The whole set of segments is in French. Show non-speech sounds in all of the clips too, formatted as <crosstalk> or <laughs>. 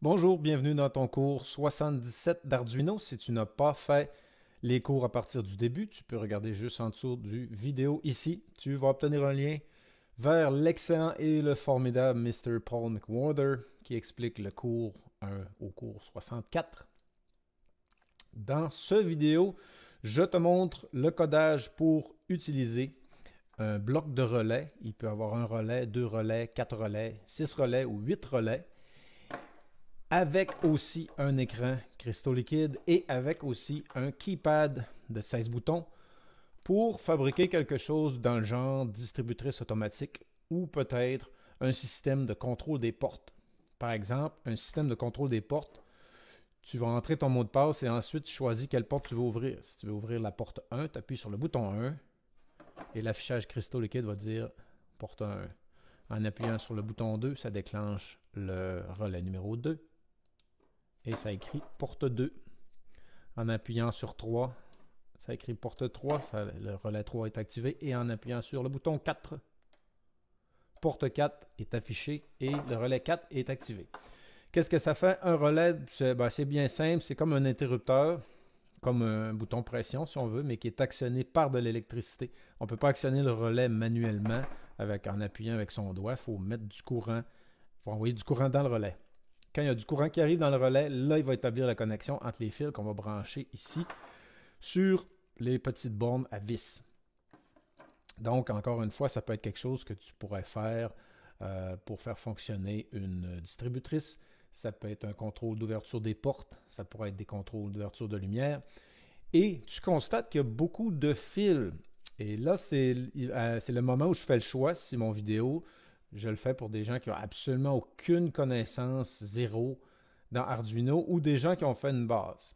Bonjour, bienvenue dans ton cours 77 d'Arduino. Si tu n'as pas fait les cours à partir du début, tu peux regarder juste en dessous du vidéo ici. Tu vas obtenir un lien vers l'excellent et le formidable Mr. Paul McWhorter qui explique le cours 1 au cours 64. Dans ce vidéo, je te montre le codage pour utiliser un bloc de relais. Il peut avoir un relais, deux relais, quatre relais, six relais ou huit relais avec aussi un écran cristaux liquide et avec aussi un keypad de 16 boutons pour fabriquer quelque chose dans le genre distributrice automatique ou peut-être un système de contrôle des portes. Par exemple, un système de contrôle des portes, tu vas entrer ton mot de passe et ensuite tu choisis quelle porte tu veux ouvrir. Si tu veux ouvrir la porte 1, tu appuies sur le bouton 1 et l'affichage cristaux liquide va dire porte 1. En appuyant sur le bouton 2, ça déclenche le relais numéro 2 et ça écrit porte 2. En appuyant sur 3, ça écrit porte 3, le relais 3 est activé et en appuyant sur le bouton 4, porte 4 est affiché et le relais 4 est activé. Qu'est-ce que ça fait un relais ben, C'est bien simple, c'est comme un interrupteur, comme un bouton pression si on veut, mais qui est actionné par de l'électricité. On ne peut pas actionner le relais manuellement avec, en appuyant avec son doigt, faut mettre du courant, il faut envoyer du courant dans le relais. Quand il y a du courant qui arrive dans le relais, là, il va établir la connexion entre les fils qu'on va brancher ici sur les petites bornes à vis. Donc, encore une fois, ça peut être quelque chose que tu pourrais faire euh, pour faire fonctionner une distributrice. Ça peut être un contrôle d'ouverture des portes. Ça pourrait être des contrôles d'ouverture de lumière. Et tu constates qu'il y a beaucoup de fils. Et là, c'est euh, le moment où je fais le choix si mon vidéo je le fais pour des gens qui n'ont absolument aucune connaissance zéro dans Arduino ou des gens qui ont fait une base.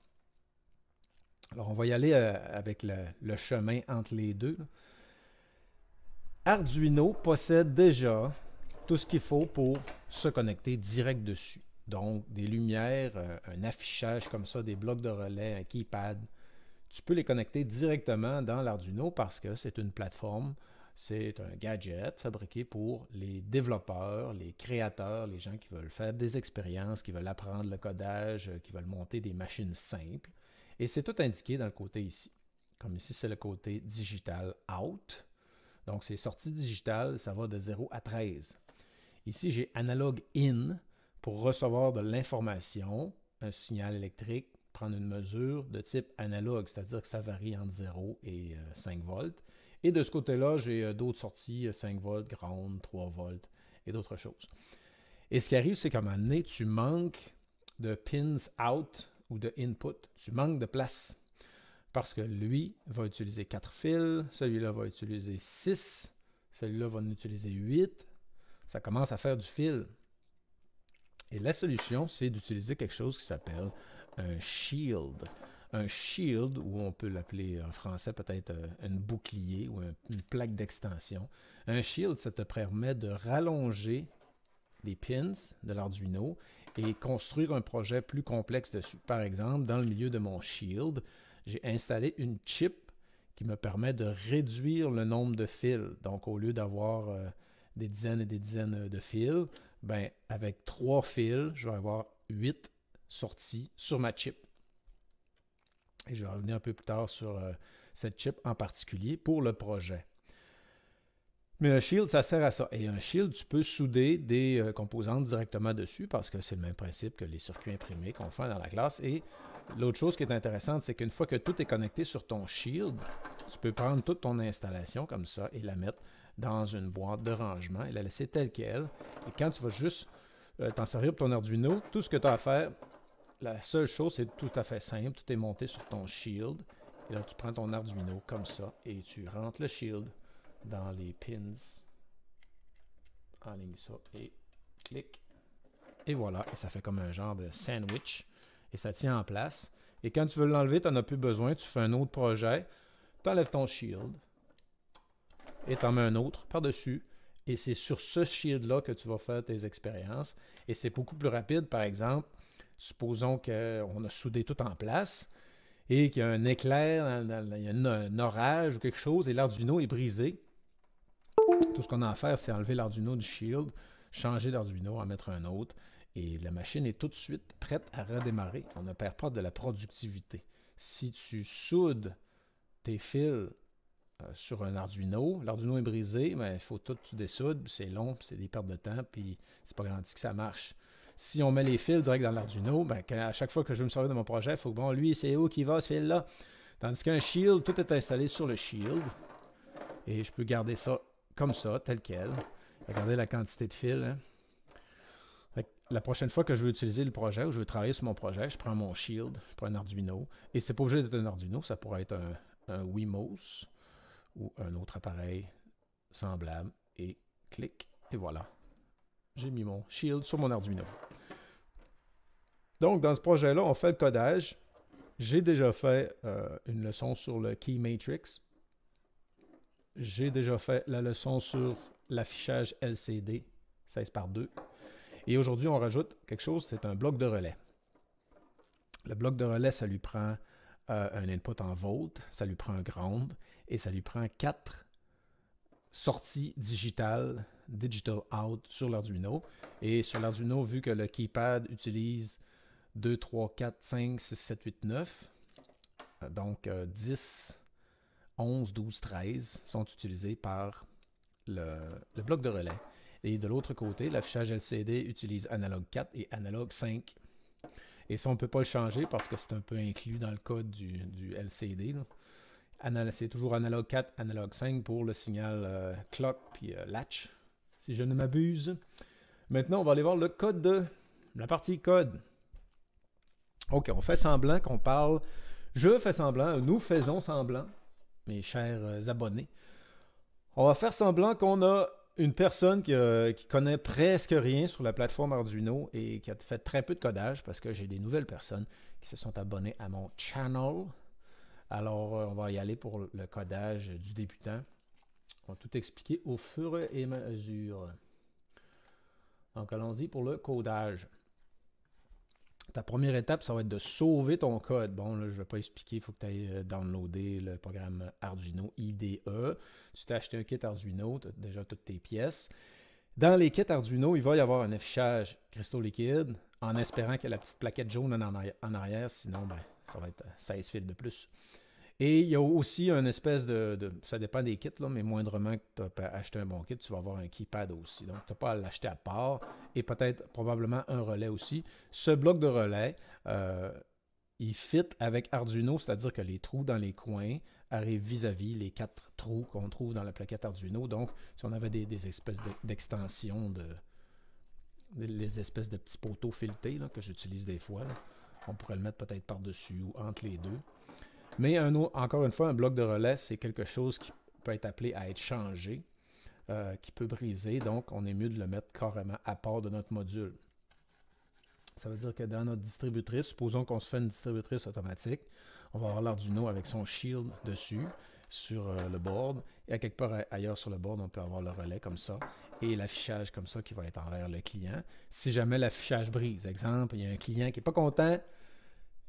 Alors, on va y aller euh, avec le, chemin entre les deux. Arduino possède déjà tout ce qu'il faut pour se connecter direct dessus. Donc, des lumières, euh, un affichage comme ça, des blocs de relais, un keypad. Tu peux les connecter directement dans l'Arduino parce que c'est une plateforme c'est un gadget fabriqué pour les développeurs, les créateurs, les gens qui veulent faire des expériences, qui veulent apprendre le codage, euh, qui veulent monter des machines simples. Et c'est tout indiqué dans le côté ici. Comme ici, c'est le côté digital out. Donc, c'est sortie digitale, ça va de 0 à 13. Ici, j'ai analogue in pour recevoir de l'information, un signal électrique, prendre une mesure de type analogue, c'est-à-dire que ça varie entre 0 et 5 euh, volts. Et de ce côté-là, j'ai euh, d'autres sorties 5 euh, volts, grandes, 3 volts et d'autres choses. Et ce qui arrive, c'est qu'à un moment donné, tu manques de pins out ou de input. Tu manques de place. Parce que lui va utiliser 4 fils, celui-là va utiliser 6, celui-là va en utiliser 8. Ça commence à faire du fil. Et la solution, c'est d'utiliser quelque chose qui s'appelle un shield un shield, ou on peut l'appeler en français peut-être euh, un, bouclier ou une plaque d'extension. Un shield, ça te permet de rallonger les pins de l'Arduino et construire un projet plus complexe dessus. Par exemple, dans le milieu de mon shield, j'ai installé une chip qui me permet de réduire le nombre de fils. Donc, au lieu d'avoir euh, des dizaines et des dizaines euh, de fils, ben, avec trois fils, je vais avoir huit sorties sur ma chip. Et je vais revenir un peu plus tard sur euh, cette chip en particulier pour le projet. Mais un shield, ça sert à ça. Et un shield, tu peux souder des euh, composantes directement dessus parce que c'est le même principe que les circuits imprimés qu'on fait dans la classe. Et l'autre chose qui est intéressante, c'est qu'une fois que tout est connecté sur ton shield, tu peux prendre toute ton installation comme ça et la mettre dans une boîte de rangement et la laisser telle qu'elle. Et quand tu vas juste euh, t'en servir pour ton Arduino, tout ce que tu as à faire, la seule chose, c'est tout à fait simple. Tout est monté sur ton shield. Et là, tu prends ton Arduino comme ça et tu rentres le shield dans les pins. Enligne ça et clique. Et voilà. Et ça fait comme un genre de sandwich. Et ça tient en place. Et quand tu veux l'enlever, tu n'en as plus besoin. Tu fais un autre projet. Tu enlèves ton shield. Et tu en mets un autre par-dessus. Et c'est sur ce shield-là que tu vas faire tes expériences. Et c'est beaucoup plus rapide, par exemple supposons qu'on a soudé tout en place et qu'il y a un éclair, un, orage ou quelque chose et l'Arduino est brisé. Tout ce qu'on a à faire, c'est enlever l'Arduino du Shield, changer l'Arduino, en mettre un autre et la machine est tout de suite prête à redémarrer. On ne perd pas de la productivité. Si tu soudes tes fils euh, sur un Arduino. L'Arduino est brisé, mais il faut tout que tu c'est long, c'est des pertes de temps, puis c'est pas garanti que ça marche si on met les fils direct dans l'Arduino, ben, à chaque fois que je veux me servir de mon projet, il faut que, bon, lui, c'est où qui va ce fil-là? Tandis qu'un shield, tout est installé sur le shield. Et je peux garder ça comme ça, tel quel. Regardez la quantité de fils. Hein. La prochaine fois que je veux utiliser le projet ou je veux travailler sur mon projet, je prends mon shield, je prends un Arduino. Et c'est pas obligé d'être un Arduino, ça pourrait être un, un Wemos ou un autre appareil semblable. Et clic, et voilà. J'ai mis mon shield sur mon Arduino. Donc, dans ce projet-là, on fait le codage. J'ai déjà fait euh, une leçon sur le Key Matrix. J'ai déjà fait la leçon sur l'affichage LCD 16 par 2. Et aujourd'hui, on rajoute quelque chose, c'est un bloc de relais. Le bloc de relais, ça lui prend euh, un input en volt, ça lui prend un ground et ça lui prend 4 sortie digitale, digital out sur l'Arduino. Et sur l'Arduino, vu que le keypad utilise 2, 3, 4, 5, 6, 7, 8, 9, donc 10, 11, 12, 13 sont utilisés par le, bloc de relais. Et de l'autre côté, l'affichage LCD utilise analogue 4 et analogue 5. Et ça, on ne peut pas le changer parce que c'est un peu inclus dans le code du, LCD c'est toujours analog 4, analog 5 pour le signal euh, clock puis euh, latch, si je ne m'abuse. Maintenant, on va aller voir le code de la partie code. OK, on fait semblant qu'on parle. Je fais semblant, nous faisons semblant, mes chers euh, abonnés. On va faire semblant qu'on a une personne qui, qui, connaît presque rien sur la plateforme Arduino et qui a fait très peu de codage parce que j'ai des nouvelles personnes qui se sont abonnées à mon channel alors, euh, on va y aller pour le codage du débutant. On va tout expliquer au fur et à mesure. Donc, allons-y pour le codage. Ta première étape, ça va être de sauver ton code. Bon, là, je ne vais pas expliquer, il faut que tu ailles euh, downloader le programme Arduino IDE. Tu t'es acheté un kit Arduino, tu as déjà toutes tes pièces. Dans les kits Arduino, il va y avoir un affichage cristaux liquides en espérant que la petite plaquette jaune en arrière, sinon ben, ça va être 16 fils de plus. Et il y a aussi une espèce de, ça dépend des kits, là, mais moindrement que tu as acheté un bon kit, tu vas avoir un keypad aussi. Donc, tu n'as pas à l'acheter à part et peut-être probablement un relais aussi. Ce bloc de relais, euh, il fit avec Arduino, c'est-à-dire que les trous dans les coins arrivent vis-à-vis les quatre trous qu'on trouve dans la plaquette Arduino. Donc, si on avait des, espèces d'extensions de, les espèces de petits poteaux filetés que j'utilise des fois. On pourrait le mettre peut-être par-dessus ou entre les deux. Mais un encore une fois, un bloc de relais, c'est quelque chose qui peut être appelé à être changé, euh, qui peut briser. Donc, on est mieux de le mettre carrément à part de notre module. Ça veut dire que dans notre distributrice, supposons qu'on se fait une distributrice automatique, on va avoir l'Arduino avec son shield dessus, sur euh, le board, et à quelque part ailleurs sur le board, on peut avoir le relais comme ça, et l'affichage comme ça qui va être envers le client. Si jamais l'affichage brise, exemple, il y a un client qui n'est pas content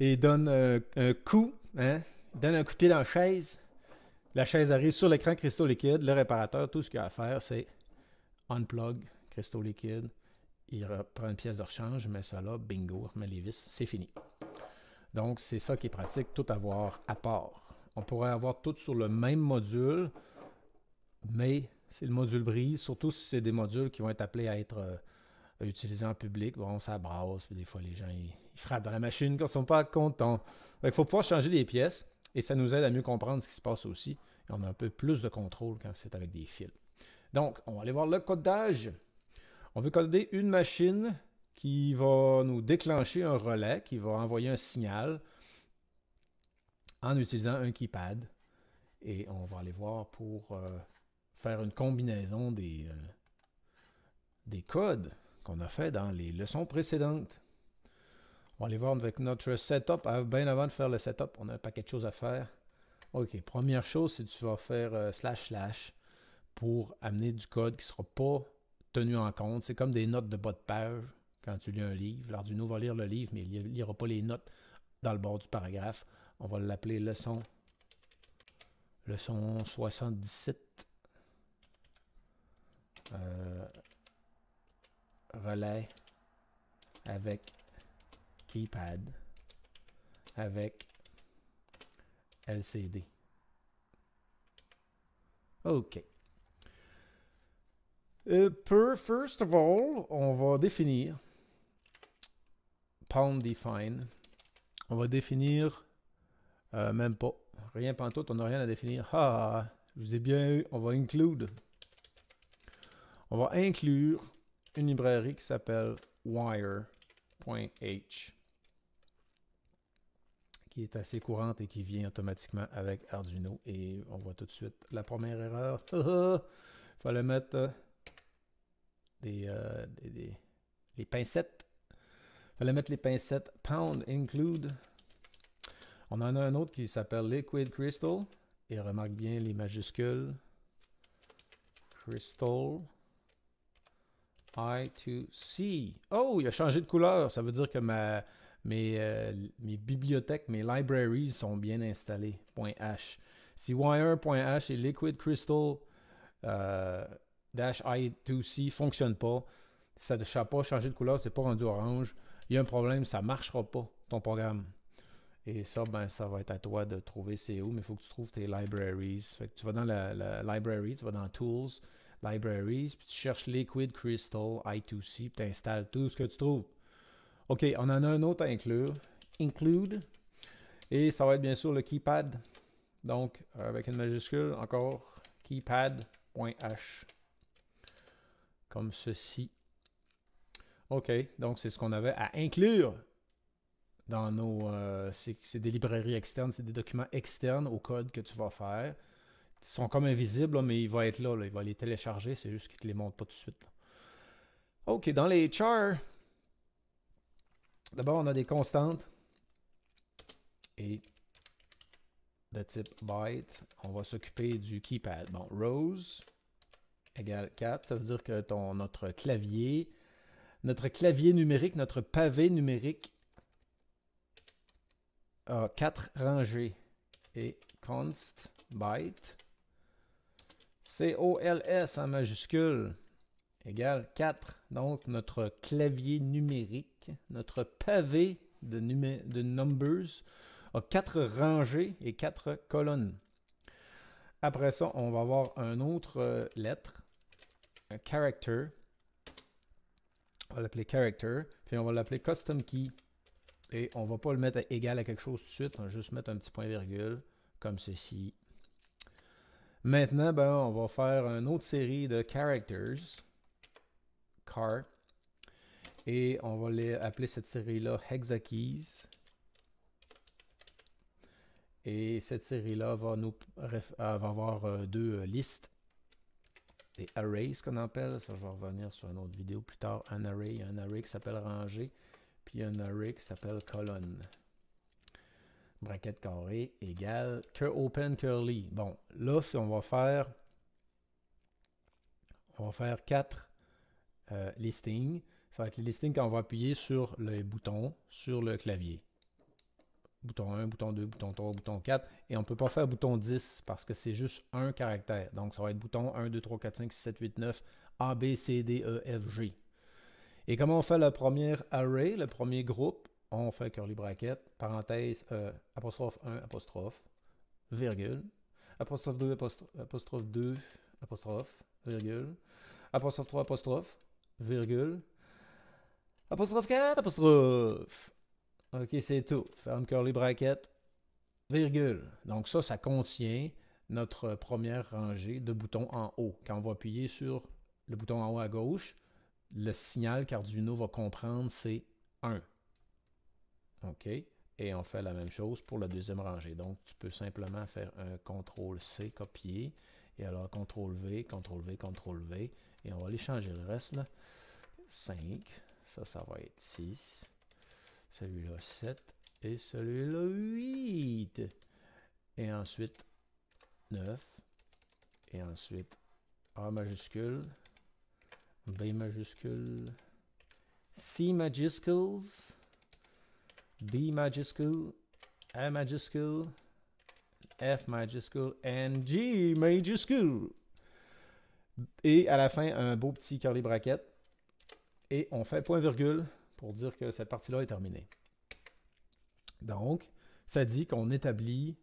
et donne euh, un coup, hein, donne un coup de pied dans la chaise. La chaise arrive sur l'écran cristaux liquides, Le réparateur, tout ce qu'il a à faire, c'est unplug cristaux liquides, Il reprend une pièce de rechange, met ça là, bingo, remet les vis, c'est fini. Donc, c'est ça qui est pratique, tout avoir à part. On pourrait avoir tout sur le même module, mais c'est le module brise, surtout si c'est des modules qui vont être appelés à être euh, utilisés en public. Bon, ça brasse, puis des fois, les gens, ils, frappent dans la machine quand ils ne sont pas contents. il faut pouvoir changer les pièces. Et ça nous aide à mieux comprendre ce qui se passe aussi. on a un peu plus de contrôle quand c'est avec des fils. Donc, on va aller voir le codage. On veut coder une machine qui va nous déclencher un relais, qui va envoyer un signal en utilisant un keypad. Et on va aller voir pour euh, faire une combinaison des, euh, des codes qu'on a fait dans les leçons précédentes. On va aller voir avec notre setup. Ah, bien avant de faire le setup, on a un paquet de choses à faire. OK, première chose, c'est que tu vas faire euh, slash slash pour amener du code qui ne sera pas tenu en compte. C'est comme des notes de bas de page quand tu lis un livre. L'Arduino va lire le livre, mais il ne lira pas les notes dans le bord du paragraphe. On va l'appeler leçon. Leçon 77. Euh, relais avec keypad avec LCD. OK. Euh, pour first of all, on va définir Pound Define. On va définir euh, même pas. Rien pantoute, on n'a rien à définir. Ah, je vous ai bien eu. On va include. On va inclure une librairie qui s'appelle wire.h qui est assez courante et qui vient automatiquement avec Arduino. Et on voit tout de suite la première erreur. <laughs> Il Fallait mettre euh, euh, des, les pincettes. Il Fallait mettre les pincettes Pound Include. On en a un autre qui s'appelle Liquid Crystal. Et remarque bien les majuscules. Crystal. I 2 C. Oh, il a changé de couleur. Ça veut dire que ma, mes, euh, mes bibliothèques, mes libraries sont bien installées. .h. Si wire.h et Liquid Crystal euh, -i2c fonctionnent pas, ça ne change pas changer de couleur, c'est pas rendu orange, il y a un problème, ça marchera pas, ton programme. Et ça, ben, ça va être à toi de trouver c'est où, mais il faut que tu trouves tes libraries. tu vas dans la, la, library, tu vas dans Tools, Libraries, puis tu cherches Liquid Crystal I2C, puis tu installes tout ce que tu trouves. OK, on en a un autre à inclure. Include. Et ça va être bien sûr le keypad. Donc, euh, avec une majuscule, encore keypad.h. Comme ceci. OK, donc c'est ce qu'on avait à inclure dans nos... Euh, c'est des librairies externes, c'est des documents externes au code que tu vas faire. Ils sont comme invisibles, mais il va être là, il va les télécharger, c'est juste qu'il ne te les montre pas tout de suite. OK, dans les chars, D'abord, on a des constantes et de type byte. On va s'occuper du keypad. Bon, rose égale 4, ça veut dire que ton, notre clavier, notre clavier numérique, notre pavé numérique a 4 rangées. Et const byte, C-O-L-S en majuscule, égale 4. Donc, notre clavier numérique notre pavé de, numbers a quatre rangées et quatre colonnes. Après ça, on va avoir un autre euh, lettre, un character. On va l'appeler character, puis on va l'appeler custom key. Et on ne va pas le mettre égal à quelque chose tout de suite, on va juste mettre un petit point virgule, comme ceci. Maintenant, ben, on va faire une autre série de characters. Car. Et on va les, appeler cette série-là Hexakeys. Et cette série-là va, nous, euh, avoir euh, deux euh, listes. Des arrays, qu'on appelle. Ça, je vais revenir sur une autre vidéo plus tard. Un array. un array qui s'appelle rangée. Puis un array qui s'appelle colonne. Braquette carré, égale que open curly. Bon, là, si on va faire on va faire quatre listings. Ça va être les listing quand on va appuyer sur les boutons sur le clavier. Bouton 1, bouton 2, bouton 3, bouton 4. Et on ne peut pas faire bouton 10 parce que c'est juste un caractère. Donc, ça va être bouton 1, 2, 3, 4, 5, 6, 7, 8, 9, A, B, C, D, E, F, G. Et comment on fait le premier array, le premier groupe? On fait curly bracket, parenthèse, euh, apostrophe 1, apostrophe, virgule, apostrophe 2, apostrophe 2, apostrophe, virgule, apostrophe 3, apostrophe, virgule, Apostrophe 4, apostrophe. OK, c'est tout. Ferme curly bracket, virgule. Donc ça, ça contient notre première rangée de boutons en haut. Quand on va appuyer sur le bouton en haut à gauche, le signal qu'Arduino va comprendre, c'est 1. OK. Et on fait la même chose pour la deuxième rangée. Donc, tu peux simplement faire un CTRL-C, copier. Et alors, CTRL-V, CTRL-V, CTRL-V. Et on va aller changer le reste. Là. 5, ça, ça va être 6. Celui-là, 7. Et celui-là, 8. Et ensuite, 9. Et ensuite, A majuscule. B majuscule. C majuscules. B majuscule. A majuscule. F majuscule. Et G majuscule. Et à la fin, un beau petit curly braquette. Et on fait point virgule pour dire que cette partie-là est terminée. Donc, ça dit qu'on établit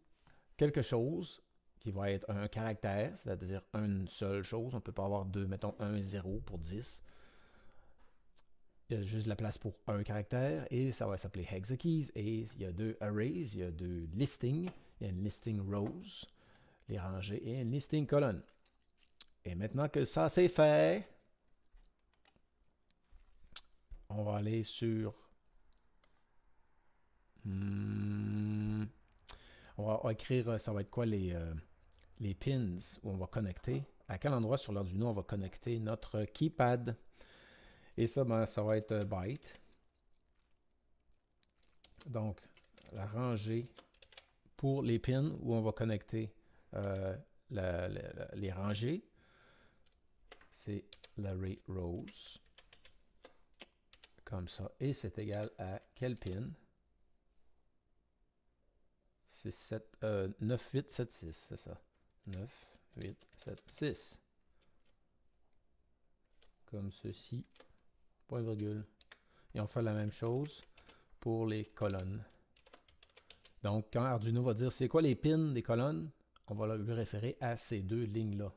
quelque chose qui va être un caractère, c'est-à-dire une seule chose. On ne peut pas avoir deux, mettons un et 0 pour 10. Il y a juste la place pour un caractère et ça va s'appeler keys Et il y a deux arrays, il y a deux listings. Il y a une listing rows, les rangées, et une listing colonne. Et maintenant que ça c'est fait, on va aller sur... Hmm. On, va, écrire, euh, ça va être quoi les, euh, les pins où on va connecter. À quel endroit sur nom on va connecter notre keypad. Et ça, ben, ça va être euh, byte. Donc, la rangée pour les pins où on va connecter les rangées. C'est l'array Rose comme ça. Et c'est égal à quel pin? 7, 9, 8, 7, 6, c'est ça. 9, 8, 7, 6. Comme ceci. Point virgule. Et on fait la même chose pour les colonnes. Donc, quand Arduino va dire c'est quoi les pins des colonnes, on va lui référer à ces deux lignes-là.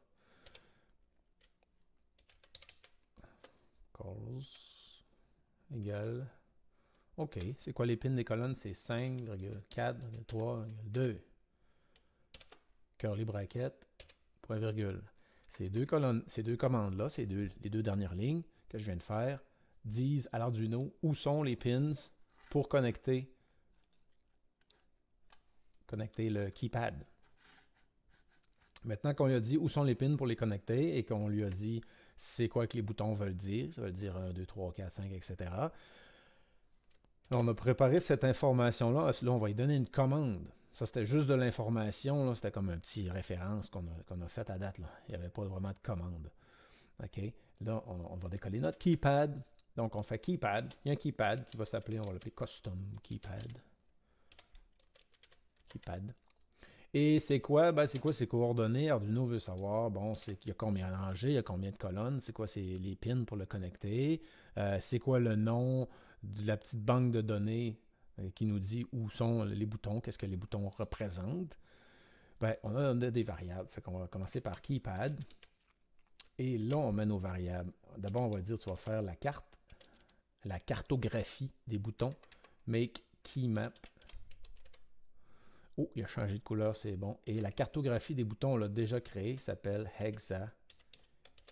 égale... OK, c'est quoi les pins des colonnes? C'est 5,4,3,2. Curly bracket, point virgule. Ces deux, colonnes, ces deux commandes-là, ces deux, les deux dernières lignes que je viens de faire, disent à l'Arduino où sont les pins pour connecter, connecter le keypad. Maintenant qu'on lui a dit où sont les pins pour les connecter et qu'on lui a dit c'est quoi que les boutons veulent dire. Ça veut dire 1, 2, 3, 4, 5, etc. On a préparé cette information-là. Là, on va lui donner une commande. Ça, c'était juste de l'information. C'était comme un petit référence qu'on a, fait faite à date. Là. Il n'y avait pas vraiment de commande. OK? Là, on, on, va décoller notre keypad. Donc, on fait keypad. Il y a un keypad qui va s'appeler, on va l'appeler custom keypad. Keypad. Et c'est quoi? Ben, c'est quoi ces coordonnées? Arduino veut savoir, bon, c'est qu'il y a combien rangées, il y a combien de colonnes, c'est quoi c'est les pins pour le connecter, euh, c'est quoi le nom de la petite banque de données euh, qui nous dit où sont les boutons, qu'est-ce que les boutons représentent. Ben, on, a, des variables. Fait qu'on va commencer par keypad. Et là, on met nos variables. D'abord, on va dire, tu vas faire la carte, la cartographie des boutons. Make keymap Oh, il a changé de couleur, c'est bon. Et la cartographie des boutons, on l'a déjà créée, s'appelle Hexa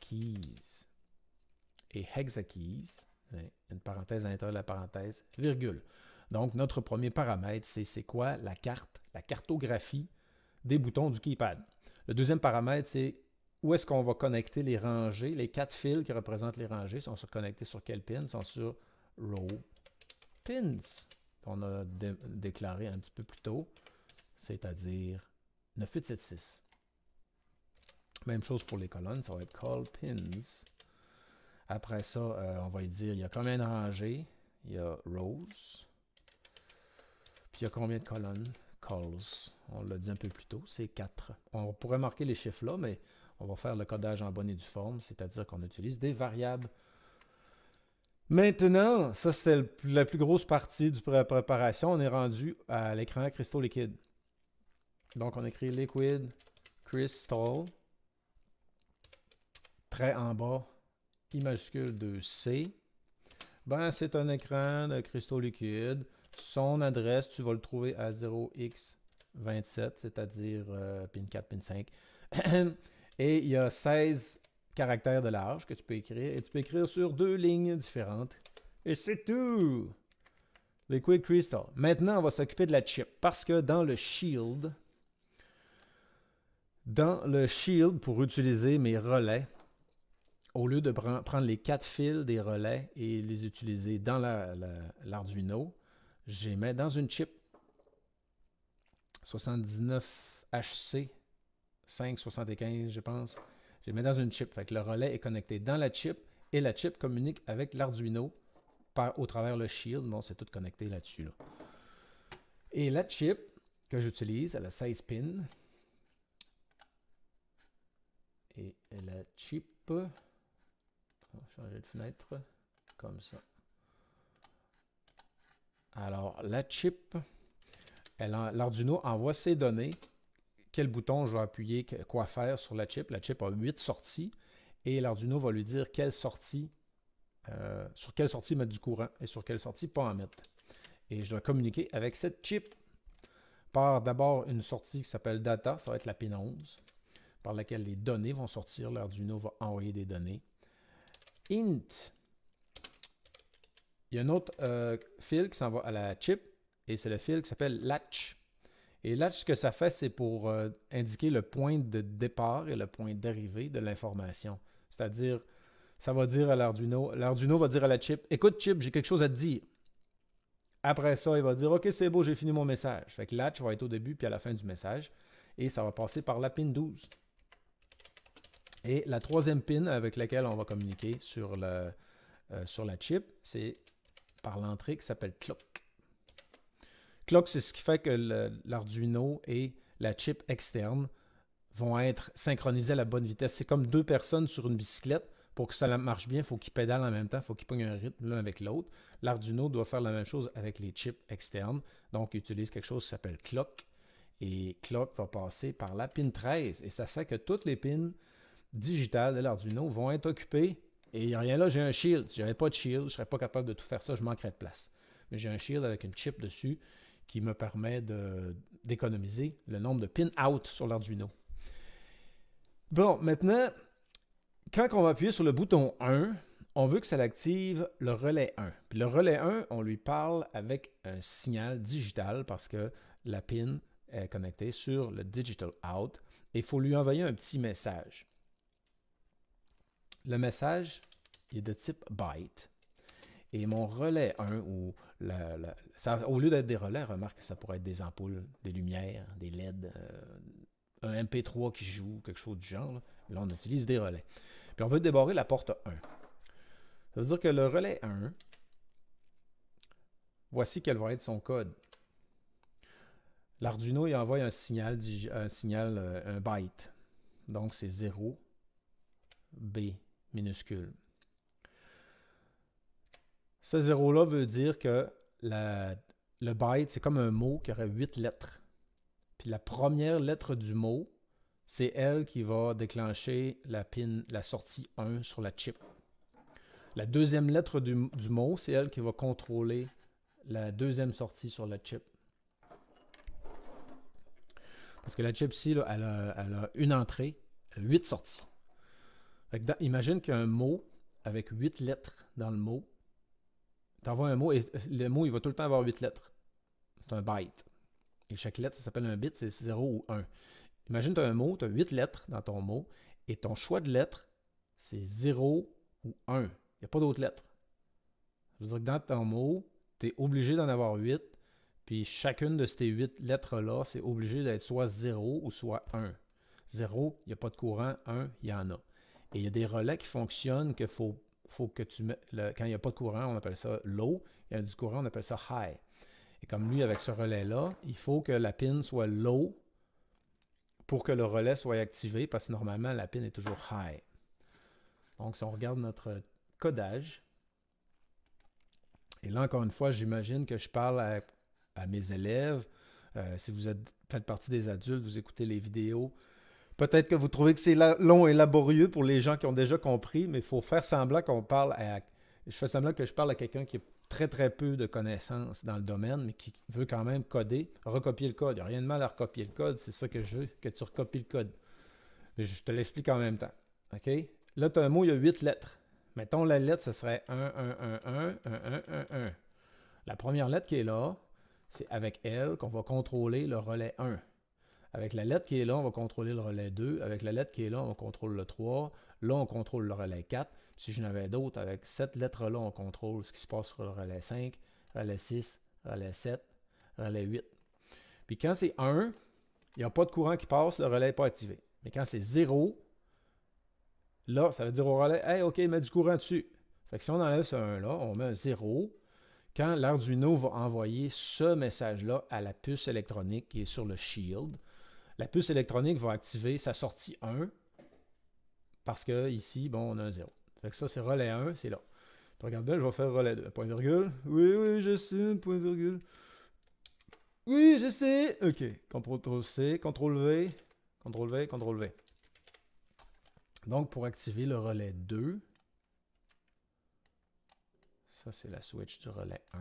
Keys. Et Hexa Keys, hein, une parenthèse à l'intérieur de la parenthèse, virgule. Donc, notre premier paramètre, c'est c'est quoi la carte, la cartographie des boutons du keypad. Le deuxième paramètre, c'est où est-ce qu'on va connecter les rangées, les quatre fils qui représentent les rangées, sont sur connectés sur quel pin, sont sur row pins qu'on a déclaré un petit peu plus tôt c'est-à-dire 9876. Même chose pour les colonnes, ça va être call pins. Après ça, euh, on va dire, il y a combien de rangées? Il y a rows. Puis il y a combien de colonnes? Calls. On l'a dit un peu plus tôt, c'est 4. On pourrait marquer les chiffres là, mais on va faire le codage en bonne et due forme, c'est-à-dire qu'on utilise des variables. Maintenant, ça c'est la plus grosse partie de la préparation. On est rendu à l'écran cristaux liquide. Donc, on écrit liquid crystal, très en bas, I majuscule de C. Ben, c'est un écran de cristaux liquides. Son adresse, tu vas le trouver à 0x27, c'est-à-dire euh, pin 4, pin 5. <clears throat> et il y a 16 caractères de large que tu peux écrire. Et tu peux écrire sur deux lignes différentes. Et c'est tout! Liquid Crystal. Maintenant, on va s'occuper de la chip. Parce que dans le Shield, dans le shield, pour utiliser mes relais, au lieu de prendre les quatre fils des relais et les utiliser dans l'Arduino, la, j'ai mis dans une chip 79HC 575, je pense. J'ai mis dans une chip. Fait le relais est connecté dans la chip et la chip communique avec l'Arduino au travers le shield. Bon, c'est tout connecté là-dessus. Et la chip que j'utilise, elle a 16 pins et la chip. On va changer de fenêtre comme ça. Alors, la chip, l'Arduino envoie ses données. Quel bouton je vais appuyer, quoi faire sur la chip. La chip a huit sorties et l'Arduino va lui dire quelle sortie, euh, sur quelle sortie mettre du courant et sur quelle sortie pas en mettre. Et je dois communiquer avec cette chip par d'abord une sortie qui s'appelle data, ça va être la pin 11 par laquelle les données vont sortir. L'Arduino va envoyer des données. Int. Il y a un autre euh, fil qui s'en va à la chip et c'est le fil qui s'appelle latch. Et latch, ce que ça fait, c'est pour euh, indiquer le point de départ et le point d'arrivée de l'information. C'est-à-dire, ça va dire à l'Arduino, l'Arduino va dire à la chip, écoute chip, j'ai quelque chose à te dire. Après ça, il va dire, OK, c'est beau, j'ai fini mon message. Fait que latch va être au début puis à la fin du message et ça va passer par la pin 12. Et la troisième pin avec laquelle on va communiquer sur, le, euh, sur la chip, c'est par l'entrée qui s'appelle clock. Clock, c'est ce qui fait que l'Arduino et la chip externe vont être synchronisés à la bonne vitesse. C'est comme deux personnes sur une bicyclette. Pour que ça marche bien, il faut qu'ils pédalent en même temps, il faut qu'ils pognent un rythme l'un avec l'autre. L'Arduino doit faire la même chose avec les chips externes. Donc, il utilise quelque chose qui s'appelle clock. Et clock va passer par la pin 13. Et ça fait que toutes les pins Digital de l'Arduino vont être occupés. Et il n'y a rien là, j'ai un shield. Si je n'avais pas de shield, je ne serais pas capable de tout faire ça, je manquerais de place. Mais j'ai un shield avec une chip dessus qui me permet d'économiser le nombre de pin-out sur l'Arduino. Bon, maintenant, quand on va appuyer sur le bouton 1, on veut que ça active le relais 1. Puis le relais 1, on lui parle avec un signal digital parce que la pin est connectée sur le digital out et il faut lui envoyer un petit message le message est de type byte. Et mon relais 1, ou au lieu d'être des relais, remarque que ça pourrait être des ampoules, des lumières, des LED, euh, un MP3 qui joue, quelque chose du genre. Là. on utilise des relais. Puis on veut débarrer la porte 1. Ça veut dire que le relais 1, voici quel va être son code. L'Arduino, il envoie un signal, un signal, euh, un byte. Donc, c'est 0, B, minuscule. Ce zéro-là veut dire que le byte, c'est comme un mot qui aurait huit lettres. Puis la première lettre du mot, c'est elle qui va déclencher la la sortie 1 sur la chip. La deuxième lettre du, mot, c'est elle qui va contrôler la deuxième sortie sur la chip. Parce que la chip ci elle, a, une entrée, elle huit sorties imagine qu'un mot avec huit lettres dans le mot. Tu envoies un mot et le mot, il va tout le temps avoir huit lettres. C'est un byte. Et chaque lettre, ça s'appelle un bit, c'est 0 ou 1. Imagine, tu as un mot, tu as huit lettres dans ton mot, et ton choix de lettres, c'est 0 ou 1. Il n'y a pas d'autres lettres. Ça veut dire que dans ton mot, tu es obligé d'en avoir huit puis chacune de ces huit lettres-là, c'est obligé d'être soit 0 ou soit 1. 0, il n'y a pas de courant, 1, il y en a. Et il y a des relais qui fonctionnent que faut, que tu quand il n'y a pas de courant, on appelle ça low. Il y a du courant, on appelle ça high. Et comme lui, avec ce relais-là, il faut que la pin soit low pour que le relais soit activé, parce que normalement, la pin est toujours high. Donc, si on regarde notre codage, et là, encore une fois, j'imagine que je parle à, mes élèves. Euh, si vous faites partie des adultes, vous écoutez les vidéos, Peut-être que vous trouvez que c'est long et laborieux pour les gens qui ont déjà compris, mais il faut faire semblant qu'on parle à. Je fais semblant que je parle à quelqu'un qui a très très peu de connaissances dans le domaine, mais qui veut quand même coder, recopier le code. Il n'y a rien de mal à recopier le code, c'est ça que je veux, que tu recopies le code. Mais je te l'explique en même temps. OK? Là, tu as un mot, il y a huit lettres. Mettons la lettre, ce serait 1, 1, 1, 1, 1, 1, 1, 1. La première lettre qui est là, c'est avec L qu'on va contrôler le relais 1. Avec la lettre qui est là, on va contrôler le relais 2. Avec la lettre qui est là, on contrôle le 3. Là, on contrôle le relais 4. Si je n'avais d'autres, avec cette lettre-là, on contrôle ce qui se passe sur le relais 5, relais 6, relais 7, relais 8. Puis quand c'est 1, il n'y a pas de courant qui passe, le relais n'est pas activé. Mais quand c'est 0, là, ça veut dire au relais, hey, OK, mets du courant dessus. Fait que si on enlève ce 1-là, on met un 0. Quand l'Arduino va envoyer ce message-là à la puce électronique qui est sur le Shield, la puce électronique va activer sa sortie 1 parce que ici, bon, on a un 0. Fait que ça, c'est relais 1, c'est là. regarde bien, je vais faire relais 2. Point virgule. Oui, oui, je sais, point virgule. Oui, je sais. OK. CTRL C, CTRL V, CTRL V, CTRL V. Donc, pour activer le relais 2, ça, c'est la switch du relais 1.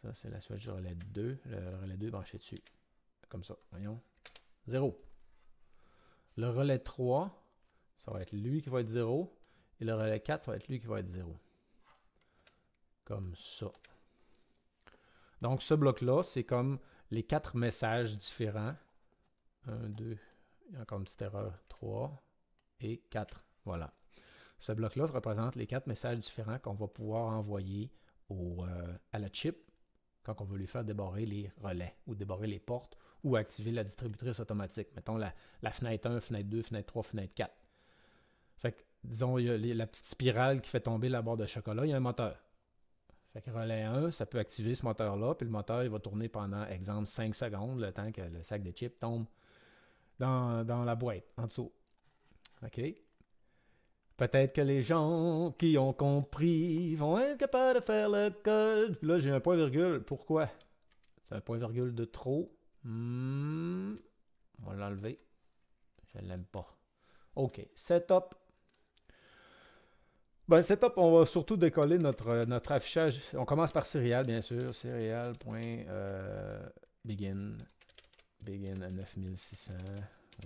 Ça, c'est la switch du relais 2. Le, relais 2 branché dessus. Comme ça, voyons. 0. Le relais 3, ça va être lui qui va être 0. Et le relais 4, ça va être lui qui va être 0. Comme ça. Donc, ce bloc-là, c'est comme les quatre messages différents. 1, 2, il y a encore une petite erreur. 3 et 4. Voilà. Ce bloc-là représente les quatre messages différents qu'on va pouvoir envoyer euh, à la chip quand on veut lui faire débarrer les relais ou débarrer les portes ou activer la distributrice automatique. Mettons la, fenêtre 1, fenêtre 2, fenêtre 3, fenêtre 4. Fait que, disons, il y a la petite spirale qui fait tomber la barre de chocolat, il y a un moteur. Fait que relais 1, ça peut activer ce moteur-là, puis le moteur, il va tourner pendant, exemple, 5 secondes, le temps que le sac de chips tombe dans, dans la boîte, en dessous. OK? Peut-être que les gens qui ont compris vont être capables de faire le code. là, j'ai un point virgule. Pourquoi? C'est un point virgule de trop. Hmm. on va l'enlever. Je ne l'aime pas. OK. Setup. Ben, setup, on va surtout décoller notre, notre affichage. On commence par serial, bien sûr. Serial.begin. Euh, begin. à 9600.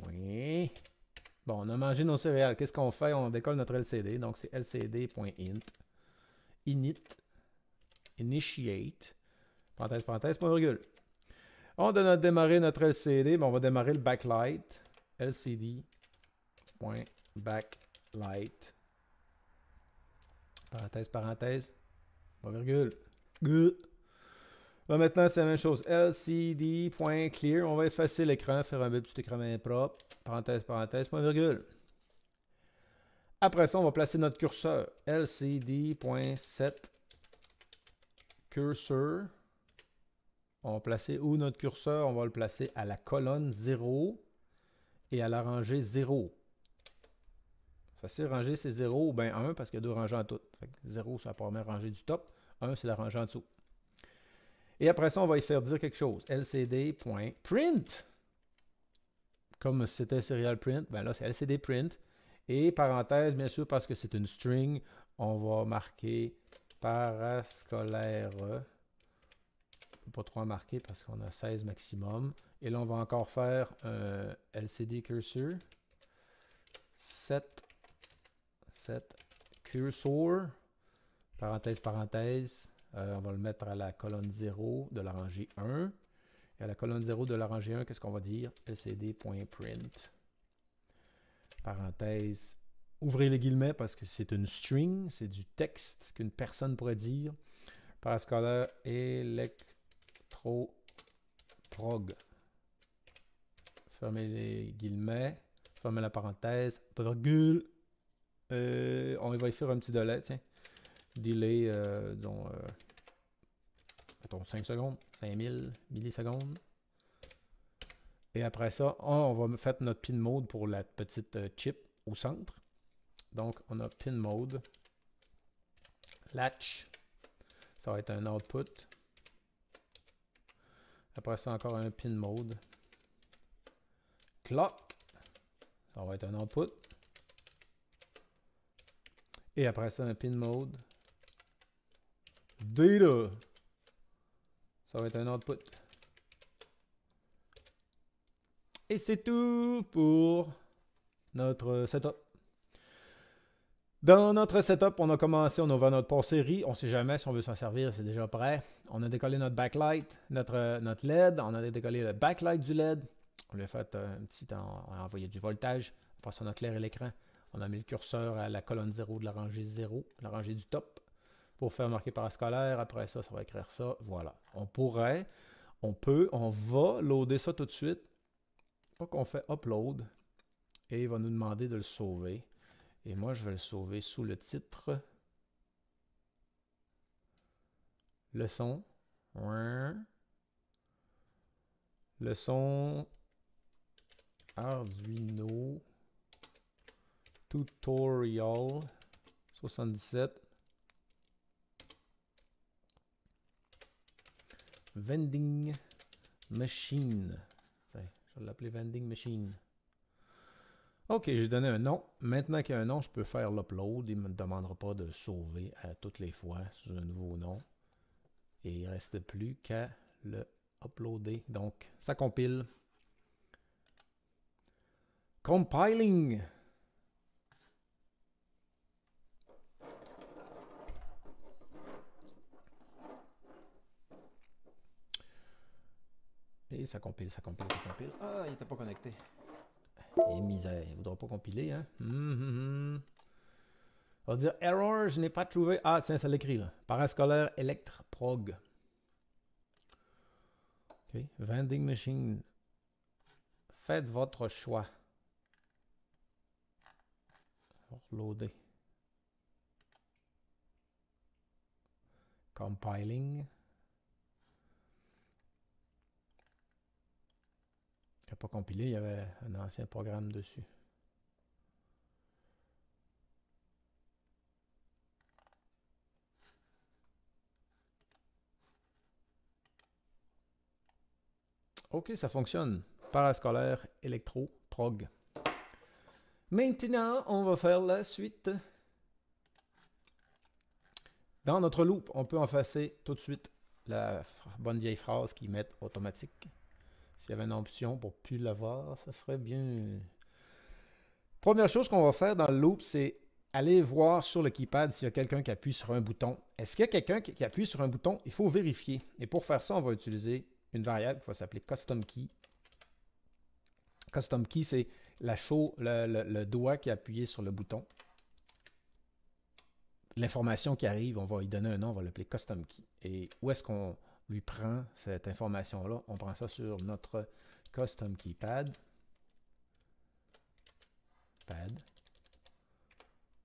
Oui. Bon, on a mangé nos céréales. Qu'est-ce qu'on fait? On décolle notre LCD. Donc, c'est lcd.int. Init. Initiate. Parenthèse, parenthèse, point virgule. On doit démarrer notre LCD. on va démarrer le backlight. LCD.backlight. Parenthèse, parenthèse. point virgule. Good. maintenant, c'est la même chose. LCD.clear. On va effacer l'écran, faire un petit écran propre. Parenthèse, parenthèse, point virgule. Après ça, on va placer notre curseur. LCD.set curseur. On va placer où notre curseur? On va le placer à la colonne 0 et à la rangée 0. Ça, c'est rangé, c'est 0 ou bien 1 parce qu'il y a deux rangées en tout. 0, c'est la première rangée du top. 1, c'est la rangée en dessous. Et après ça, on va y faire dire quelque chose. lcd.print. Comme c'était serial print, ben là, c'est lcd print. Et parenthèse, bien sûr, parce que c'est une string, on va marquer parascolaire pas trop en marquer parce qu'on a 16 maximum. Et là, on va encore faire un euh, LCD cursor. 7, 7, cursor, parenthèse, parenthèse. Euh, on va le mettre à la colonne 0 de la rangée 1. Et à la colonne 0 de la rangée 1, qu'est-ce qu'on va dire? LCD.print. Parenthèse. Ouvrez les guillemets parce que c'est une string, c'est du texte qu'une personne pourrait dire. Parascolaire électronique prog. Fermez les guillemets, fermez la parenthèse, virgule. Euh, on va y faire un petit delay tiens. Delay, euh, disons, 5 euh, secondes, 5000 millisecondes. Et après ça, on va faire notre pin mode pour la petite euh, chip au centre. Donc, on a pin mode, latch, ça va être un output. Après ça, encore un pin mode. Clock. Ça va être un output. Et après ça, un pin mode. Data. Ça va être un output. Et c'est tout pour notre setup. Dans notre setup, on a commencé, on a ouvert notre série. On ne sait jamais si on veut s'en servir, c'est déjà prêt. On a décollé notre backlight, notre, euh, notre LED. On a décollé le backlight du LED. On lui a fait euh, un petit temps, on a envoyé du voltage. Après on a clairé l'écran. On a mis le curseur à la colonne 0 de la rangée 0, la rangée du top, pour faire marquer parascolaire. Après ça, ça va écrire ça. Voilà. On pourrait, on peut, on va loader ça tout de suite. Donc, on fait upload et il va nous demander de le sauver. Et moi, je vais le sauver sous le titre Leçon. Leçon Arduino Tutorial 77 Vending Machine. Je vais l'appeler Vending Machine. OK, j'ai donné un nom. Maintenant qu'il y a un nom, je peux faire l'upload. Il ne me demandera pas de sauver à toutes les fois sous un nouveau nom. Et il ne reste plus qu'à le uploader. Donc, ça compile. Compiling. Et ça compile, ça compile, ça compile. Ah, il n'était pas connecté. Et misère, il ne voudra pas compiler, hein. On va dire error, je n'ai pas trouvé. Ah, tiens, ça l'écrit là. Parascolaire Electre OK. Vending machine. Faites votre choix. Reloader. Compiling. pas compilé, il y avait un ancien programme dessus. OK, ça fonctionne. Parascolaire, électro, prog. Maintenant, on va faire la suite. Dans notre loop, on peut effacer tout de suite la bonne vieille phrase qui met automatique. S'il y avait une option pour plus l'avoir, ça ferait bien. Première chose qu'on va faire dans le loop, c'est aller voir sur le keypad s'il y a quelqu'un qui appuie sur un bouton. Est-ce qu'il y a quelqu'un qui appuie sur un bouton? Il faut vérifier. Et pour faire ça, on va utiliser une variable qui va s'appeler custom key. Custom key, c'est la le, doigt qui est appuyé sur le bouton. L'information qui arrive, on va lui donner un nom, on va l'appeler custom key. Et où est-ce qu'on lui prend cette information-là. On prend ça sur notre custom keypad. Pad.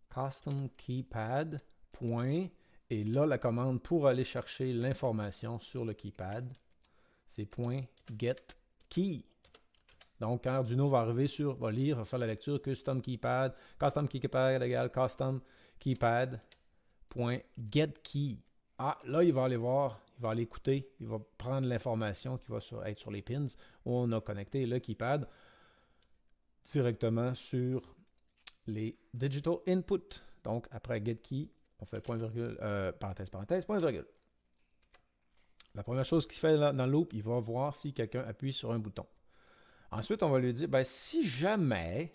Custom keypad. Point. Et là, la commande pour aller chercher l'information sur le keypad, c'est point get key. Donc, Arduino va arriver sur, va lire, va faire la lecture custom keypad, custom keypad égale custom keypad point get key. Ah, là, il va aller voir, il va aller écouter, il va prendre l'information qui va être sur les pins où on a connecté le keypad directement sur les digital input. Donc, après get key, on fait point virgule, euh, parenthèse, parenthèse, point virgule. La première chose qu'il fait dans le loop, il va voir si quelqu'un appuie sur un bouton. Ensuite, on va lui dire, ben, si jamais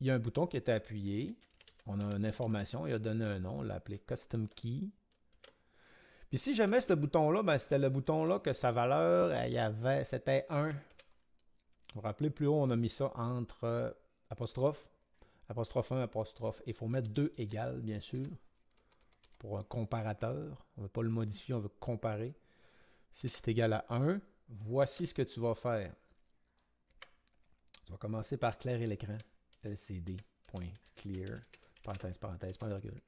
il y a un bouton qui était appuyé, on a une information, il a donné un nom, on l'a appelé custom key. Puis si jamais ce bouton-là, ben, c'était le bouton-là que sa valeur, euh, il y avait, c'était 1. Vous vous rappelez, plus haut, on a mis ça entre euh, apostrophe, apostrophe 1, apostrophe. Il faut mettre 2 égales, bien sûr, pour un comparateur. On ne veut pas le modifier, on veut comparer. Si c'est égal à 1, voici ce que tu vas faire. Tu vas commencer par clairer l'écran. LCD.clear, parenthèse, parenthèse, point virgule.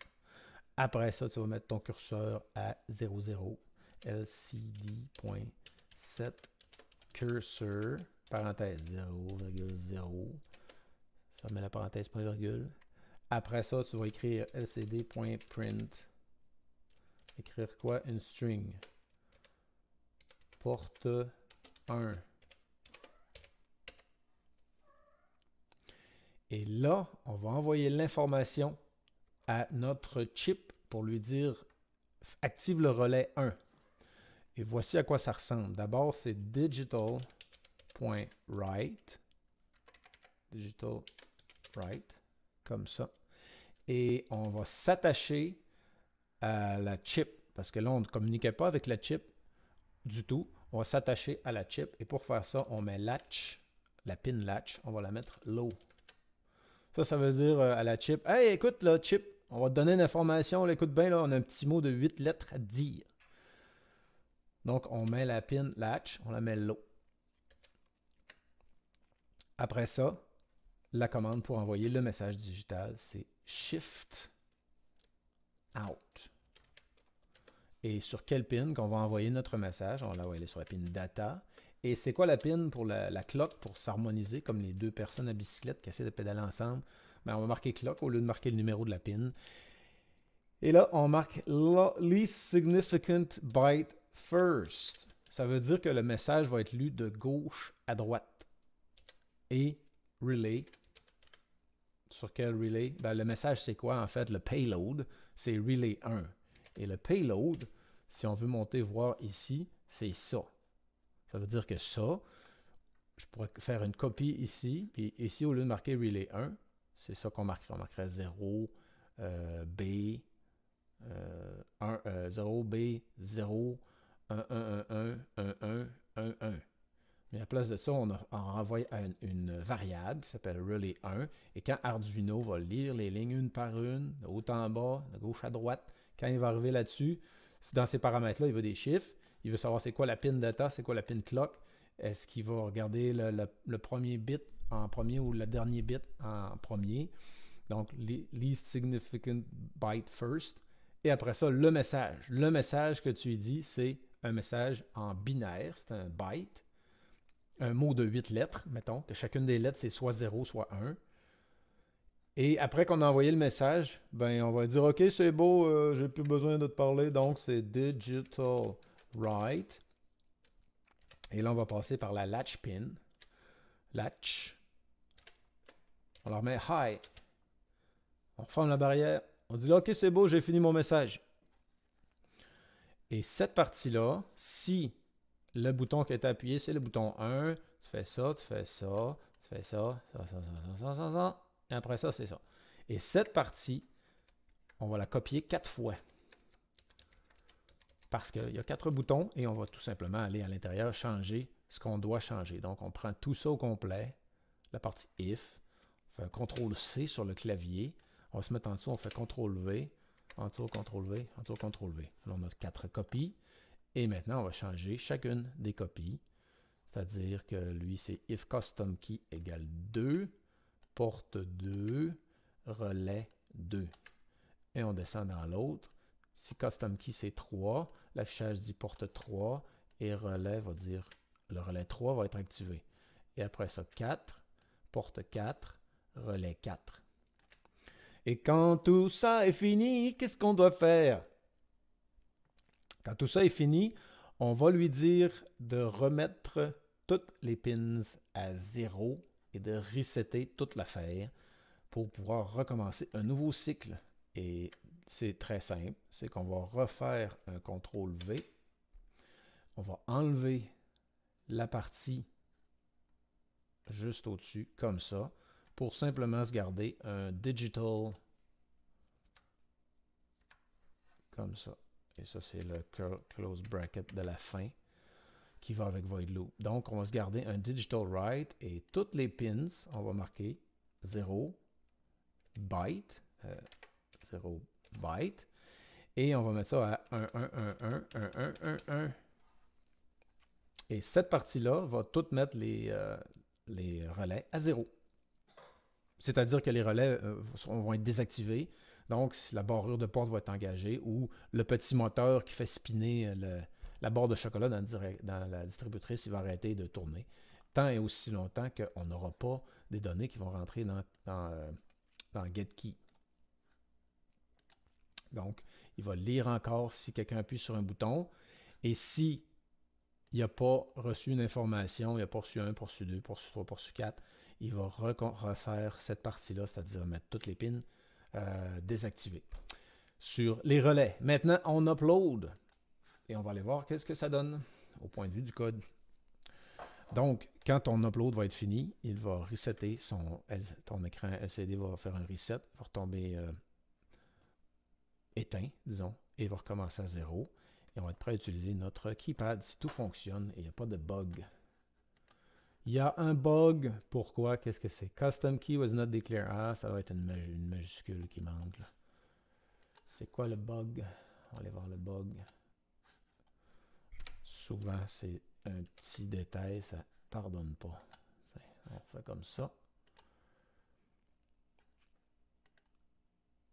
Après ça, tu vas mettre ton curseur à 00 lcd.set cursor parenthèse 0,0 fermez la parenthèse point virgule. Après ça, tu vas écrire lcd.print écrire quoi une string porte 1 et là, on va envoyer l'information à notre chip pour lui dire active le relais 1. Et voici à quoi ça ressemble. D'abord, c'est digital.write. Digital write, comme ça. Et on va s'attacher à la chip, parce que là, on ne communiquait pas avec la chip du tout. On va s'attacher à la chip. Et pour faire ça, on met latch, la pin latch, on va la mettre low. Ça, ça veut dire euh, à la chip, hey, écoute, la chip, on va te donner une information. on écoute bien, là, on a un petit mot de 8 lettres à dire. Donc, on met la pin, Latch, on la met l'eau. Après ça, la commande pour envoyer le message digital, c'est Shift Out. Et sur quelle pin qu'on va envoyer notre message? On va aller sur la pin Data. Et c'est quoi la pin pour la, la cloque pour s'harmoniser comme les deux personnes à bicyclette qui essaient de pédaler ensemble? Ben, on va marquer clock au lieu de marquer le numéro de la pin. Et là, on marque least significant byte first. Ça veut dire que le message va être lu de gauche à droite. Et relay. Sur quel relay? Ben, le message, c'est quoi en fait? Le payload, c'est relay 1. Et le payload, si on veut monter voir ici, c'est ça. Ça veut dire que ça, je pourrais faire une copie ici, puis ici, au lieu de marquer relay 1, c'est ça qu'on marquerait. On marquerait 0, euh, B, euh, 1, 0, euh, B, 0, 1, 1, 1, 1, 1, 1, 1, Mais à la place de ça, on, a, on une, variable qui s'appelle relay 1. Et quand Arduino va lire les lignes une par une, de haut en bas, de gauche à droite, quand il va arriver là-dessus, dans ces paramètres-là, il veut des chiffres. Il veut savoir c'est quoi la pin data, c'est quoi la pin clock. Est-ce qu'il va regarder le, premier bit en premier ou le dernier bit en premier. Donc, least significant byte first. Et après ça, le message. Le message que tu dis, c'est un message en binaire, c'est un byte. Un mot de huit lettres, mettons, que chacune des lettres, c'est soit 0, soit 1. Et après qu'on a envoyé le message, ben on va dire OK, c'est beau, euh, j'ai plus besoin de te parler, donc c'est digital write. Et là, on va passer par la latch pin. Latch. On leur met Hi. On referme la barrière. On dit là, OK, c'est beau, j'ai fini mon message. Et cette partie-là, si le bouton qui est appuyé, c'est le bouton 1, tu fais ça, tu fais ça, tu fais ça, ça, ça, ça, ça, ça, ça, et après ça, c'est ça. Et cette partie, on va la copier quatre fois. Parce qu'il y a quatre boutons et on va tout simplement aller à l'intérieur changer ce qu'on doit changer. Donc, on prend tout ça au complet, la partie if, on fait un CTRL-C sur le clavier, on va se mettre en dessous, on fait CTRL-V, en dessous, CTRL-V, en dessous, CTRL-V. Là, on a quatre copies. Et maintenant, on va changer chacune des copies. C'est-à-dire que lui, c'est if custom key égale 2, porte 2, relais 2. Et on descend dans l'autre. Si custom key c'est 3, l'affichage dit porte 3 et relais va dire le relais 3 va être activé. Et après ça, 4, porte 4, relais 4. Et quand tout ça est fini, qu'est-ce qu'on doit faire? Quand tout ça est fini, on va lui dire de remettre toutes les pins à zéro et de resetter toute l'affaire pour pouvoir recommencer un nouveau cycle. Et c'est très simple, c'est qu'on va refaire un contrôle V, on va enlever la partie juste au-dessus, comme ça, pour simplement se garder un digital comme ça. Et ça, c'est le close bracket de la fin qui va avec void loop. Donc, on va se garder un digital write et toutes les pins, on va marquer 0 byte, 0 euh, byte, et on va mettre ça à 1, 1, 1, 1, 1, 1, 1, 1. Et cette partie-là va tout mettre euh, les, relais à zéro. C'est-à-dire que les relais euh, vont être désactivés. Donc, la barrure de porte va être engagée ou le petit moteur qui fait spinner euh, la barre de chocolat dans, la distributrice, il va arrêter de tourner. Tant et aussi longtemps qu'on n'aura pas des données qui vont rentrer dans, dans, dans GetKey. Donc, il va lire encore si quelqu'un appuie sur un bouton. Et si il n'a pas reçu une information, il n'a pas reçu 1, poursu 2, poursu 3, poursu 4. Il va refaire cette partie-là, c'est-à-dire mettre toutes les pins euh, désactivées. Sur les relais, maintenant on upload et on va aller voir qu'est-ce que ça donne au point de vue du code. Donc, quand ton upload va être fini, il va resetter son, ton écran LCD va faire un reset, va retomber euh, éteint, disons, et va recommencer à zéro. Et on va être prêt à utiliser notre keypad si tout fonctionne et il n'y a pas de bug. Il y a un bug. Pourquoi? Qu'est-ce que c'est? Custom key was not declared. Ah, ça va être une, majuscule qui manque. C'est quoi le bug? On va aller voir le bug. Souvent, c'est un petit détail, ça pardonne pas. On fait comme ça.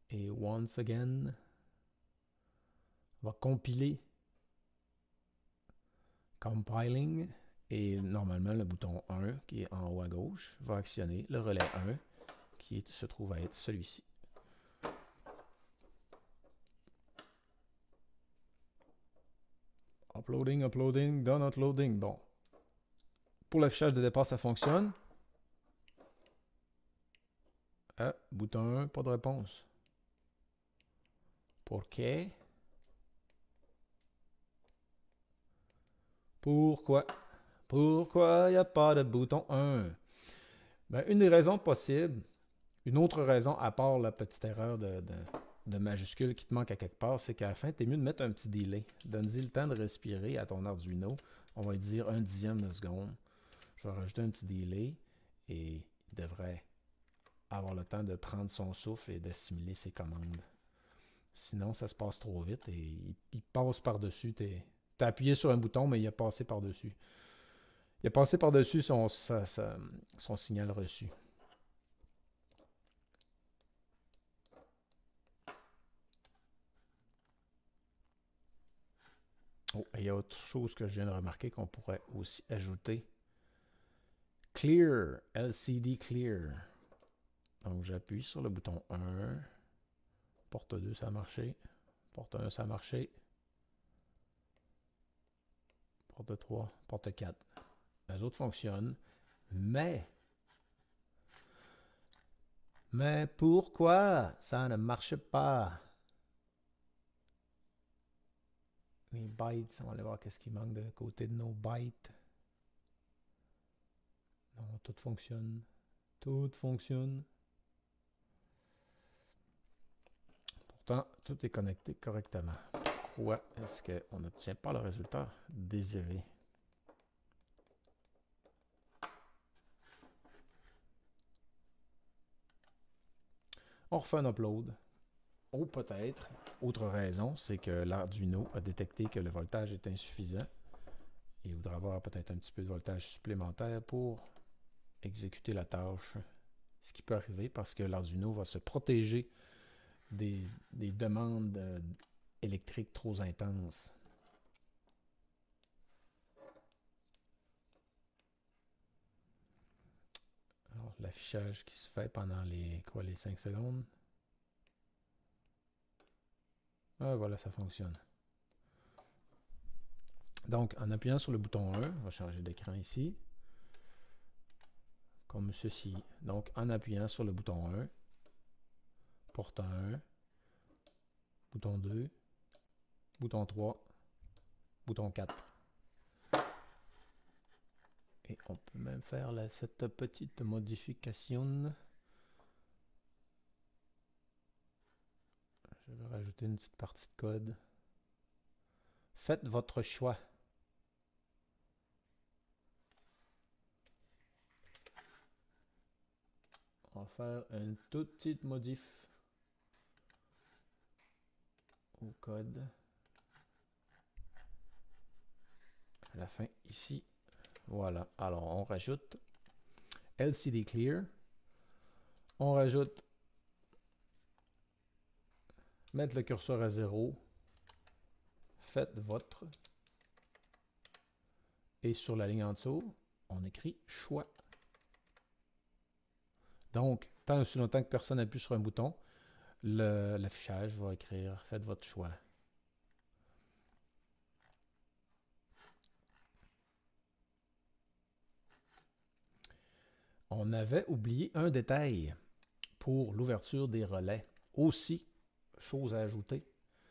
Et once again, on va compiler Compiling et normalement le bouton 1 qui est en haut à gauche va actionner le relais 1 qui se trouve à être celui-ci. Uploading, uploading, done uploading. Bon. Pour l'affichage de départ, ça fonctionne. Ah, bouton 1, pas de réponse. Pourquoi? Pourquoi? Pourquoi il n'y a pas de bouton 1? Ben, une des raisons possibles, une autre raison, à part la petite erreur de, majuscule qui te manque à quelque part, c'est qu'à la fin, tu es mieux de mettre un petit délai. Donne-y le temps de respirer à ton Arduino. On va dire un dixième de seconde. Je vais rajouter un petit délai et il devrait avoir le temps de prendre son souffle et d'assimiler ses commandes. Sinon, ça se passe trop vite et il, il passe par-dessus tes, appuyé sur un bouton, mais il a passé par-dessus. Il a passé par-dessus son, signal reçu. Oh, il y a autre chose que je viens de remarquer qu'on pourrait aussi ajouter. Clear, LCD Clear. Donc j'appuie sur le bouton 1. Porte 2, ça a marché. Porte 1, ça a marché porte 3, porte 4. Les autres fonctionnent, mais... Mais pourquoi ça ne marche pas? Les bytes, on va aller voir qu'est-ce qui manque de côté de nos bytes. Non, tout fonctionne. Tout fonctionne. Pourtant, tout est connecté correctement est-ce qu'on n'obtient pas le résultat désiré. On refait un upload. Ou peut-être, autre raison, c'est que l'Arduino a détecté que le voltage est insuffisant Il voudra avoir peut-être un petit peu de voltage supplémentaire pour exécuter la tâche. Ce qui peut arriver parce que l'Arduino va se protéger des, des demandes euh, électrique trop intense. Alors, l'affichage qui se fait pendant les, les 5 secondes. Ah, voilà, ça fonctionne. Donc, en appuyant sur le bouton 1, on va changer d'écran ici, comme ceci. Donc, en appuyant sur le bouton 1, portant 1, bouton 2, bouton 3, bouton 4. Et on peut même faire cette petite modification. Je vais rajouter une petite partie de code. Faites votre choix. On va faire une toute petite modif au code. la fin ici. Voilà. Alors, on rajoute LCD Clear. On rajoute mettre le curseur à zéro. Faites votre. Et sur la ligne en dessous, on écrit choix. Donc, tant aussi longtemps que personne n'appuie sur un bouton, l'affichage va écrire faites votre choix. on avait oublié un détail pour l'ouverture des relais. Aussi, chose à ajouter,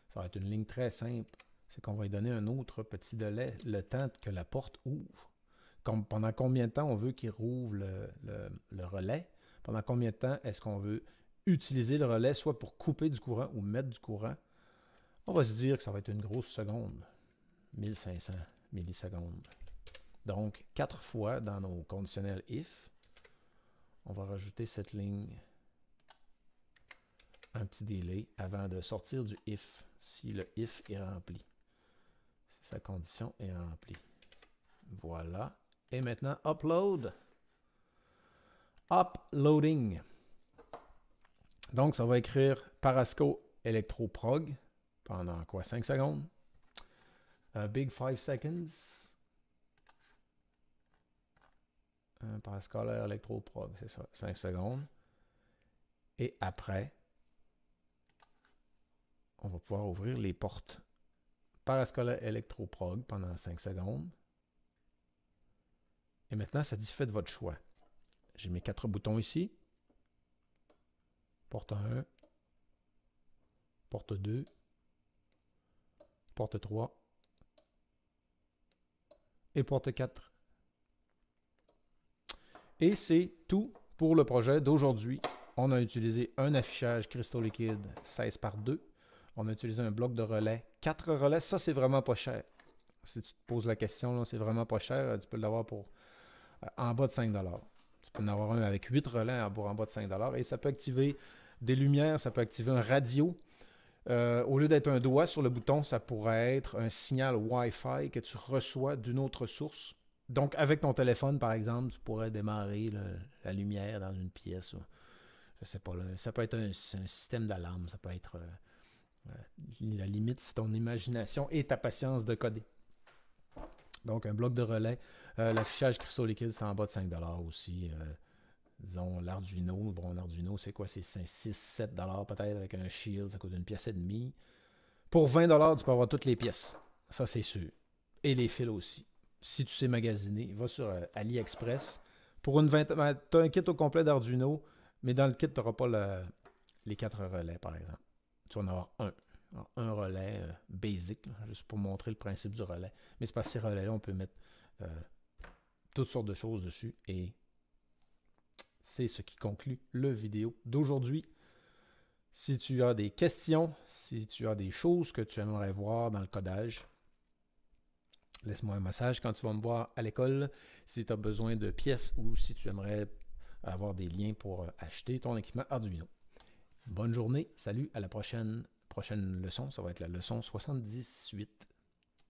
ça va être une ligne très simple, c'est qu'on va lui donner un autre petit délai, le temps que la porte ouvre. pendant combien de temps on veut qu'il rouvre le, le relais? Pendant combien de temps est-ce qu'on veut utiliser le relais, soit pour couper du courant ou mettre du courant? On va se dire que ça va être une grosse seconde, 1500 millisecondes. Donc, quatre fois dans nos conditionnels if, on va rajouter cette ligne, un petit délai avant de sortir du if, si le if est rempli. Si sa condition est remplie. Voilà. Et maintenant, upload. Uploading. Donc, ça va écrire Parasco Electroprog pendant quoi? 5 secondes. Euh, big five seconds. un euh, électro-prog, c'est ça, 5 secondes. Et après, on va pouvoir ouvrir les portes. Parascolaire prog pendant 5 secondes. Et maintenant, ça dit de votre choix. J'ai mes quatre boutons ici. Porte 1, porte 2, porte 3 et porte 4. Et c'est tout pour le projet d'aujourd'hui. On a utilisé un affichage cristaux liquide 16 par 2. On a utilisé un bloc de relais, 4 relais. Ça, c'est vraiment pas cher. Si tu te poses la question, c'est vraiment pas cher. Tu peux l'avoir pour euh, en bas de 5 Tu peux en avoir un avec 8 relais pour en bas de 5 Et ça peut activer des lumières, ça peut activer un radio. Euh, au lieu d'être un doigt sur le bouton, ça pourrait être un signal Wi-Fi que tu reçois d'une autre source. Donc, avec ton téléphone, par exemple, tu pourrais démarrer la lumière dans une pièce. Ou, je sais pas, ça peut être un, système d'alarme, ça peut être. Euh, euh, la limite, c'est ton imagination et ta patience de coder. Donc, un bloc de relais. Euh, l'affichage cristaux liquide, c'est en bas de 5 aussi. ils disons, l'Arduino. Bon, l'Arduino, c'est quoi C'est 6-7 peut-être avec un shield. Ça coûte une pièce et demie. Pour 20 tu peux avoir toutes les pièces. Ça, c'est sûr. Et les fils aussi si tu sais magasiner, va sur euh, AliExpress. Pour une tu ben, as un kit au complet d'Arduino, mais dans le kit, tu n'auras pas les quatre relais, par exemple. Tu vas en avoir un. un relais basique euh, basic, juste pour montrer le principe du relais. Mais c'est parce que ces relais-là, on peut mettre euh, toutes sortes de choses dessus. Et c'est ce qui conclut le vidéo d'aujourd'hui. Si tu as des questions, si tu as des choses que tu aimerais voir dans le codage, laisse-moi un message quand tu vas me voir à l'école, si tu as besoin de pièces ou si tu aimerais avoir des liens pour euh, acheter ton équipement Arduino. Bonne journée, salut, à la prochaine. Prochaine leçon, ça va être la leçon 78.